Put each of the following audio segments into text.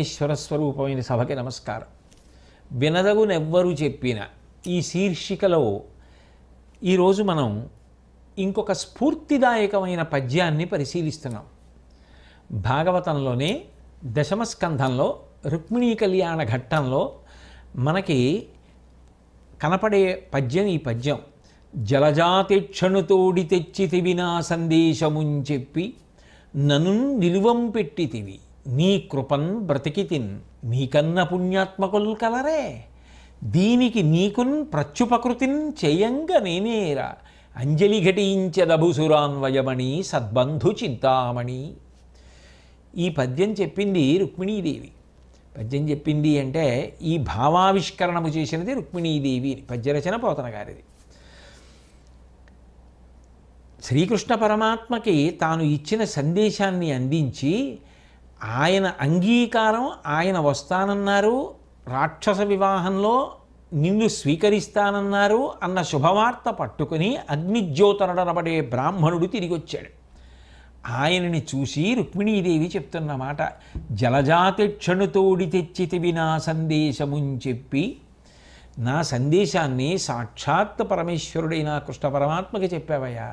పరమేశ్వర స్వరూపమైన సభకి నమస్కారం వినదగునెవ్వరు చెప్పిన ఈ శీర్షికలో ఈరోజు మనం ఇంకొక స్ఫూర్తిదాయకమైన పద్యాన్ని పరిశీలిస్తున్నాం భాగవతంలోనే దశమస్కంధంలో రుక్మిణీ కళ్యాణ ఘట్టంలో మనకి కనపడే పద్యం ఈ పద్యం జలజాతి క్షణుతోడి తెచ్చితివి నా సందేశముని చెప్పి నన్ను నిలువం పెట్టితివి నీ కృపన్ బ్రతికితిన్ నీకన్న పుణ్యాత్మకులు కలరే దీనికి నీకున్ ప్రత్యుపకృతిన్ చేయంగ నేనేరా అంజలి ఘటించదభుసురాన్వయమణి సద్బంధు చింతామణి ఈ పద్యం చెప్పింది రుక్మిణీదేవి పద్యం చెప్పింది అంటే ఈ భావావిష్కరణము చేసినది రుక్మిణీదేవి పద్యరచన పోతన గారిది శ్రీకృష్ణ పరమాత్మకి తాను ఇచ్చిన సందేశాన్ని అందించి ఆయన అంగీకారం ఆయన వస్తానన్నారు రాక్షస వివాహంలో నిన్ను స్వీకరిస్తానన్నారు అన్న శుభవార్త పట్టుకుని అగ్నిజ్యోతనడనబడే బ్రాహ్మణుడు తిరిగి వచ్చాడు ఆయనని చూసి రుక్మిణీదేవి చెప్తున్నమాట జలజాతిక్షణుతోడి తెచ్చితివి నా సందేశముని చెప్పి నా సందేశాన్ని సాక్షాత్ పరమేశ్వరుడైన కృష్ణ పరమాత్మకి చెప్పావయ్యా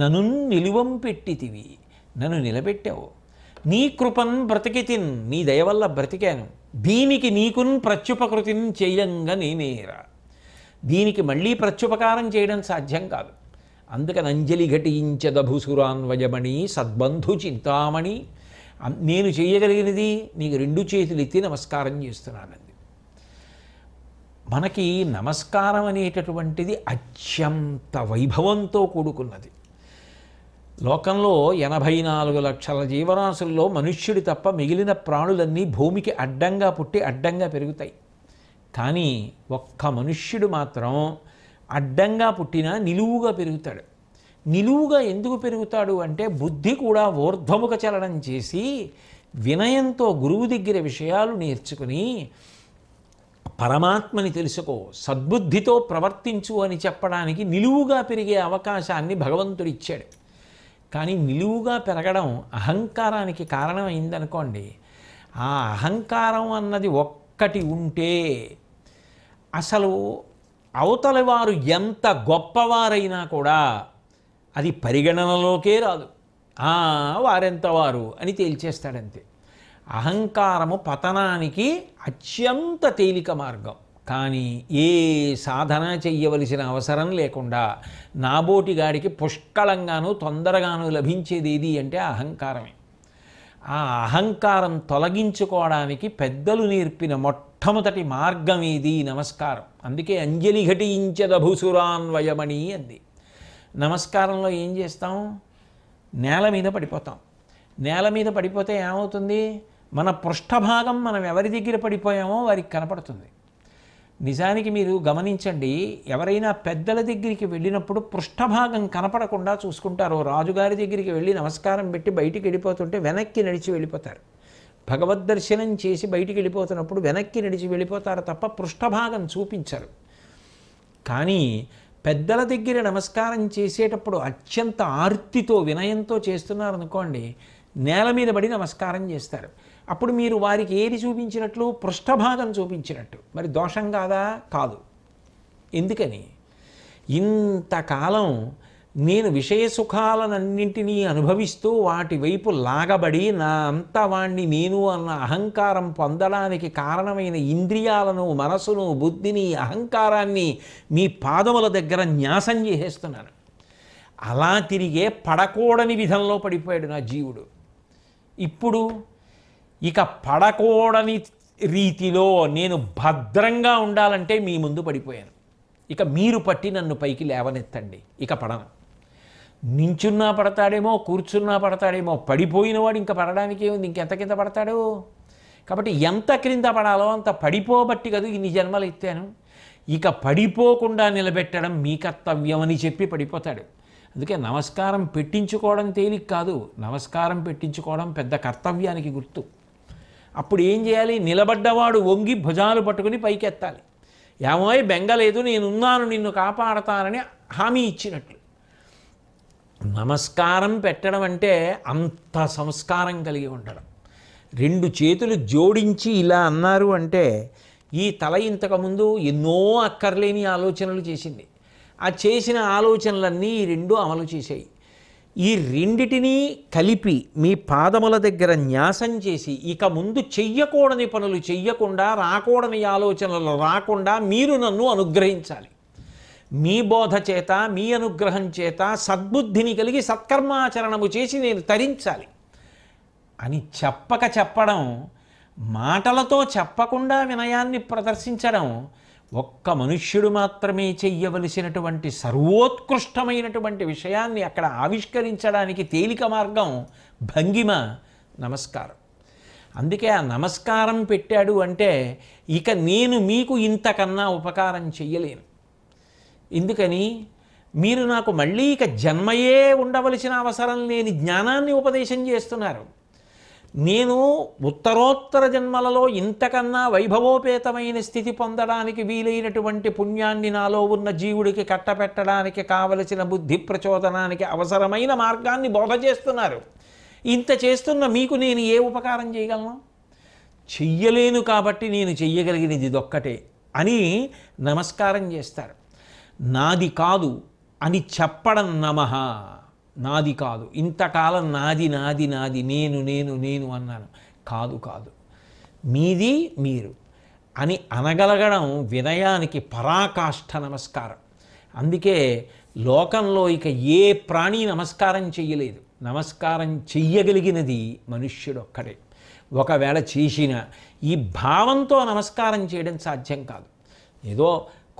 నన్ను నిలువం పెట్టితివి నన్ను నిలబెట్టావు నీ కృపన్ బ్రతికితిన్ నీ దయవల్ల బ్రతికాను దీనికి నీకున్ ప్రత్యుపకృతిని చేయంగా నేనేరా దీనికి మళ్ళీ ప్రత్యుపకారం చేయడం సాధ్యం కాదు అందుకని అంజలి ఘటించదభుసురాన్వయమణి సద్బంధు చింతామణి నేను చేయగలిగినది నీకు రెండు చేతులు ఎత్తి నమస్కారం చేస్తున్నానండి మనకి నమస్కారం అనేటటువంటిది అత్యంత వైభవంతో కూడుకున్నది లోకంలో ఎనభై నాలుగు లక్షల జీవరాశుల్లో మనుష్యుడి తప్ప మిగిలిన ప్రాణులన్నీ భూమికి అడ్డంగా పుట్టి అడ్డంగా పెరుగుతాయి కానీ ఒక్క మనుష్యుడు మాత్రం అడ్డంగా పుట్టినా నిలువుగా పెరుగుతాడు నిలువుగా ఎందుకు పెరుగుతాడు అంటే బుద్ధి కూడా ఊర్ధ్వముఖ చలనం చేసి వినయంతో గురువు దగ్గర విషయాలు నేర్చుకుని పరమాత్మని తెలుసుకో సద్బుద్ధితో ప్రవర్తించు అని చెప్పడానికి నిలువుగా పెరిగే అవకాశాన్ని భగవంతుడిచ్చాడు కానీ నిలువుగా పెరగడం అహంకారానికి కారణమైందనుకోండి ఆ అహంకారం అన్నది ఒక్కటి ఉంటే అసలు అవతలి వారు ఎంత గొప్పవారైనా కూడా అది పరిగణనలోకే రాదు వారెంత వారు అని తేల్చేస్తాడంతే అహంకారము పతనానికి అత్యంత తేలిక మార్గం కానీ ఏ సాధన చెయ్యవలసిన అవసరం లేకుండా నాబోటి గారికి పుష్కలంగానూ తొందరగానూ లభించేది ఏది అంటే అహంకారమే ఆ అహంకారం తొలగించుకోవడానికి పెద్దలు నేర్పిన మొట్టమొదటి మార్గం ఇది నమస్కారం అందుకే అంజలి ఘటించదభుసురాన్వయమణి అంది నమస్కారంలో ఏం చేస్తాం నేల మీద పడిపోతాం నేల మీద పడిపోతే ఏమవుతుంది మన పృష్ఠభాగం మనం ఎవరి దగ్గర పడిపోయామో వారికి కనపడుతుంది నిజానికి మీరు గమనించండి ఎవరైనా పెద్దల దగ్గరికి వెళ్ళినప్పుడు పృష్ఠభాగం కనపడకుండా చూసుకుంటారు రాజుగారి దగ్గరికి వెళ్ళి నమస్కారం పెట్టి బయటికి వెళ్ళిపోతుంటే వెనక్కి నడిచి వెళ్ళిపోతారు భగవద్ దర్శనం చేసి బయటికి వెళ్ళిపోతున్నప్పుడు వెనక్కి నడిచి వెళ్ళిపోతారు తప్ప పృష్ఠభాగం చూపించరు కానీ పెద్దల దగ్గర నమస్కారం చేసేటప్పుడు అత్యంత ఆర్తితో వినయంతో చేస్తున్నారనుకోండి నేల మీద పడి నమస్కారం చేస్తారు అప్పుడు మీరు వారికి ఏది చూపించినట్లు పృష్ఠభాగం చూపించినట్టు మరి దోషం కాదా కాదు ఎందుకని ఇంతకాలం నేను విషయ సుఖాలనన్నింటినీ అనుభవిస్తూ వాటి వైపు లాగబడి నా అంత వాణ్ణి నేను అన్న అహంకారం పొందడానికి కారణమైన ఇంద్రియాలను మనసును బుద్ధిని అహంకారాన్ని మీ పాదముల దగ్గర న్యాసం చేసేస్తున్నాను అలా తిరిగే పడకూడని విధంలో పడిపోయాడు నా జీవుడు ఇప్పుడు ఇక పడకూడని రీతిలో నేను భద్రంగా ఉండాలంటే మీ ముందు పడిపోయాను ఇక మీరు పట్టి నన్ను పైకి లేవనెత్తండి ఇక పడను నించున్నా పడతాడేమో కూర్చున్నా పడతాడేమో పడిపోయినవాడు ఇంకా పడడానికి ఏముంది ఇంకెంత కింద పడతాడు కాబట్టి ఎంత క్రింద పడాలో అంత పడిపోబట్టి కదా ఇన్ని జన్మలు ఎత్తాను ఇక పడిపోకుండా నిలబెట్టడం మీ కర్తవ్యం అని చెప్పి పడిపోతాడు అందుకే నమస్కారం పెట్టించుకోవడం తేలిక కాదు నమస్కారం పెట్టించుకోవడం పెద్ద కర్తవ్యానికి గుర్తు అప్పుడు ఏం చేయాలి నిలబడ్డవాడు వంగి భుజాలు పట్టుకుని పైకెత్తాలి ఏమోయ్ బెంగలేదు నేనున్నాను నిన్ను కాపాడతానని హామీ ఇచ్చినట్లు నమస్కారం పెట్టడం అంటే అంత సంస్కారం కలిగి ఉండడం రెండు చేతులు జోడించి ఇలా అన్నారు అంటే ఈ తల ఇంతకుముందు ఎన్నో అక్కర్లేని ఆలోచనలు చేసింది ఆ చేసిన ఆలోచనలన్నీ రెండు అమలు చేశాయి ఈ రెండిటినీ కలిపి మీ పాదముల దగ్గర న్యాసం చేసి ఇక ముందు చెయ్యకూడని పనులు చెయ్యకుండా రాకూడని ఆలోచనలు రాకుండా మీరు నన్ను అనుగ్రహించాలి మీ బోధ చేత మీ అనుగ్రహం చేత సద్బుద్ధిని కలిగి సత్కర్మాచరణము చేసి నేను తరించాలి అని చెప్పక చెప్పడం మాటలతో చెప్పకుండా వినయాన్ని ప్రదర్శించడం ఒక్క మనుష్యుడు మాత్రమే చెయ్యవలసినటువంటి సర్వోత్కృష్టమైనటువంటి విషయాన్ని అక్కడ ఆవిష్కరించడానికి తేలిక మార్గం భంగిమ నమస్కారం అందుకే ఆ నమస్కారం పెట్టాడు అంటే ఇక నేను మీకు ఇంతకన్నా ఉపకారం చెయ్యలేను ఎందుకని మీరు నాకు మళ్ళీ ఇక జన్మయే ఉండవలసిన అవసరం లేని జ్ఞానాన్ని ఉపదేశం చేస్తున్నారు నేను ఉత్తరోత్తర జన్మలలో ఇంతకన్నా వైభవోపేతమైన స్థితి పొందడానికి వీలైనటువంటి పుణ్యాన్ని నాలో ఉన్న జీవుడికి కట్టపెట్టడానికి కావలసిన బుద్ధి ప్రచోదనానికి అవసరమైన మార్గాన్ని బోధ చేస్తున్నారు ఇంత చేస్తున్న మీకు నేను ఏ ఉపకారం చేయగలను చెయ్యలేను కాబట్టి నేను చెయ్యగలిగినది ఇదొక్కటే అని నమస్కారం చేస్తారు నాది కాదు అని చెప్పడం నమః నాది కాదు ఇంతకాలం నాది నాది నాది నేను నేను నేను అన్నాను కాదు కాదు మీది మీరు అని అనగలగడం వినయానికి పరాకాష్ఠ నమస్కారం అందుకే లోకంలో ఇక ఏ ప్రాణి నమస్కారం చెయ్యలేదు నమస్కారం చెయ్యగలిగినది మనుష్యుడొక్కడే ఒకవేళ చేసిన ఈ భావంతో నమస్కారం చేయడం సాధ్యం కాదు ఏదో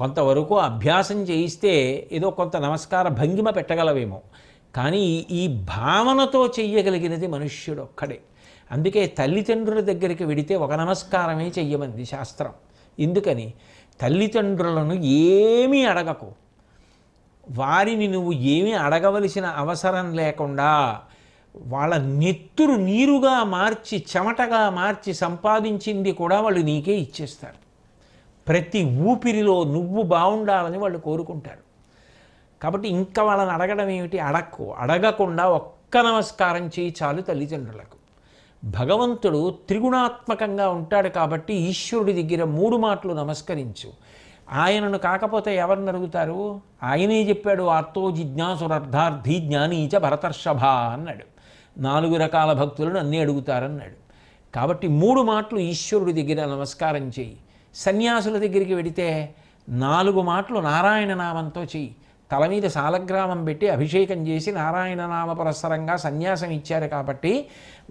కొంతవరకు అభ్యాసం చేయిస్తే ఏదో కొంత నమస్కార భంగిమ పెట్టగలవేమో కానీ ఈ భావనతో చెయ్యగలిగినది మనుష్యుడు ఒక్కడే అందుకే తల్లిదండ్రుల దగ్గరికి వెడితే ఒక నమస్కారమే చెయ్యమంది శాస్త్రం ఎందుకని తల్లిదండ్రులను ఏమీ అడగకు వారిని నువ్వు ఏమీ అడగవలసిన అవసరం లేకుండా వాళ్ళ నెత్తురు నీరుగా మార్చి చెమటగా మార్చి సంపాదించింది కూడా వాళ్ళు నీకే ఇచ్చేస్తారు ప్రతి ఊపిరిలో నువ్వు బాగుండాలని వాళ్ళు కోరుకుంటారు కాబట్టి ఇంకా వాళ్ళని అడగడం ఏమిటి అడక్కు అడగకుండా ఒక్క నమస్కారం చేయి చాలు తల్లిదండ్రులకు భగవంతుడు త్రిగుణాత్మకంగా ఉంటాడు కాబట్టి ఈశ్వరుడి దగ్గర మూడు మాటలు నమస్కరించు ఆయనను కాకపోతే ఎవరిని అడుగుతారు ఆయనే చెప్పాడు ఆర్తో జిజ్ఞాసురర్థార్థి జ్ఞానీచ భరతర్షభ అన్నాడు నాలుగు రకాల భక్తులను అన్నీ అడుగుతారన్నాడు కాబట్టి మూడు మాటలు ఈశ్వరుడి దగ్గర నమస్కారం చేయి సన్యాసుల దగ్గరికి వెడితే నాలుగు మాటలు నారాయణ నామంతో చెయ్యి తల మీద సాలగ్రామం పెట్టి అభిషేకం చేసి నారాయణ నామ పురస్సరంగా సన్యాసం ఇచ్చారు కాబట్టి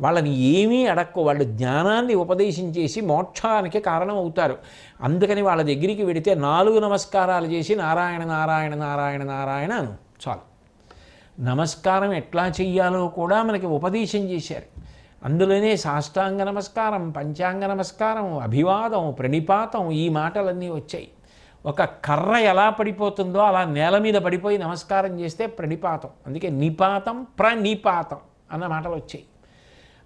వాళ్ళని ఏమీ అడక్కు వాళ్ళు జ్ఞానాన్ని ఉపదేశం చేసి మోక్షానికి కారణం అవుతారు అందుకని వాళ్ళ దగ్గరికి వెడితే నాలుగు నమస్కారాలు చేసి నారాయణ నారాయణ నారాయణ నారాయణ అను చాలు నమస్కారం ఎట్లా చెయ్యాలో కూడా మనకి ఉపదేశం చేశారు అందులోనే సాష్టాంగ నమస్కారం పంచాంగ నమస్కారం అభివాదం ప్రణిపాతం ఈ మాటలన్నీ వచ్చాయి ఒక కర్ర ఎలా పడిపోతుందో అలా నేల మీద పడిపోయి నమస్కారం చేస్తే ప్రణిపాతం అందుకే నిపాతం ప్రణిపాతం అన్న మాటలు వచ్చాయి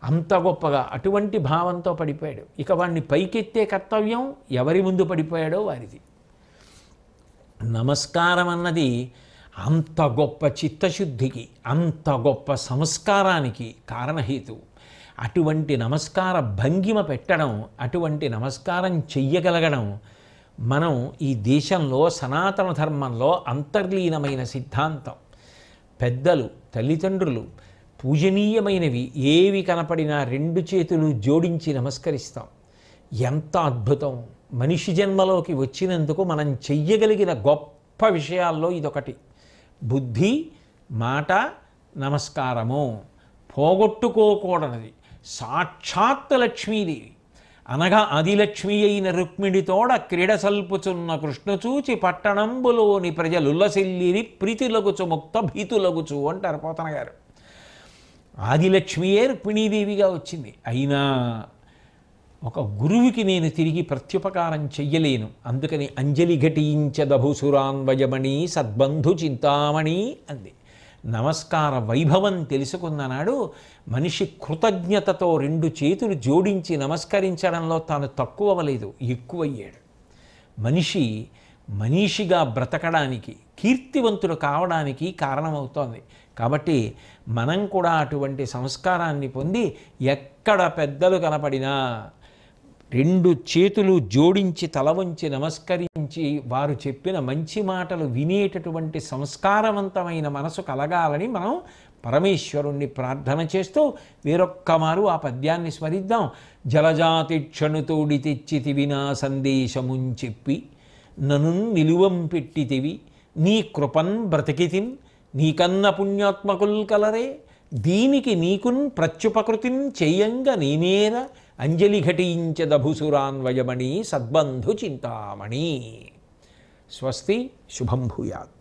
అంత గొప్పగా అటువంటి భావంతో పడిపోయాడు ఇక వాడిని పైకెత్తే కర్తవ్యం ఎవరి ముందు పడిపోయాడో వారిది నమస్కారం అన్నది అంత గొప్ప చిత్తశుద్ధికి అంత గొప్ప సంస్కారానికి కారణహేతు అటువంటి నమస్కార భంగిమ పెట్టడం అటువంటి నమస్కారం చెయ్యగలగడం మనం ఈ దేశంలో సనాతన ధర్మంలో అంతర్లీనమైన సిద్ధాంతం పెద్దలు తల్లిదండ్రులు పూజనీయమైనవి ఏవి కనపడినా రెండు చేతులు జోడించి నమస్కరిస్తాం ఎంత అద్భుతం మనిషి జన్మలోకి వచ్చినందుకు మనం చెయ్యగలిగిన గొప్ప విషయాల్లో ఇదొకటి బుద్ధి మాట నమస్కారము పోగొట్టుకోకూడనది సాక్షాత్ లక్ష్మీదేవి అనగా ఆదిలక్ష్మి అయిన రుక్మిణితోడ క్రీడ సల్పుచున్న కృష్ణచూచి పట్టణంబులోని ప్రీతి ప్రీతిలగుచు ముక్త భీతులగుచు అంటారు పోతన గారు ఆదిలక్ష్మియే రుక్మిణీదేవిగా వచ్చింది అయినా ఒక గురువుకి నేను తిరిగి ప్రత్యుపకారం చెయ్యలేను అందుకని అంజలి ఘటించదభుసురాన్వయమణి సద్బంధు చింతామణి అంది నమస్కార వైభవం తెలుసుకున్ననాడు మనిషి కృతజ్ఞతతో రెండు చేతులు జోడించి నమస్కరించడంలో తాను తక్కువవలేదు ఎక్కువయ్యాడు మనిషి మనీషిగా బ్రతకడానికి కీర్తివంతుడు కావడానికి కారణమవుతోంది కాబట్టి మనం కూడా అటువంటి సంస్కారాన్ని పొంది ఎక్కడ పెద్దలు కనపడినా రెండు చేతులు జోడించి తల వంచి నమస్కరించి నుంచి వారు చెప్పిన మంచి మాటలు వినేటటువంటి సంస్కారవంతమైన మనసు కలగాలని మనం పరమేశ్వరుణ్ణి ప్రార్థన చేస్తూ మారు ఆ పద్యాన్ని స్మరిద్దాం జలజాతి క్షణుతోడి తెచ్చితివినా సందేశమున్ చెప్పి నను నిలువం పెట్టితివి నీ కృపన్ బ్రతికితిన్ నీకన్న పుణ్యాత్మకుల్ కలరే దీనికి నీకున్ ప్రత్యుపకృతిని చెయ్యంగా నేనేరా सद्बंधु चिंतामणि स्वस्ति शुभम भूयात्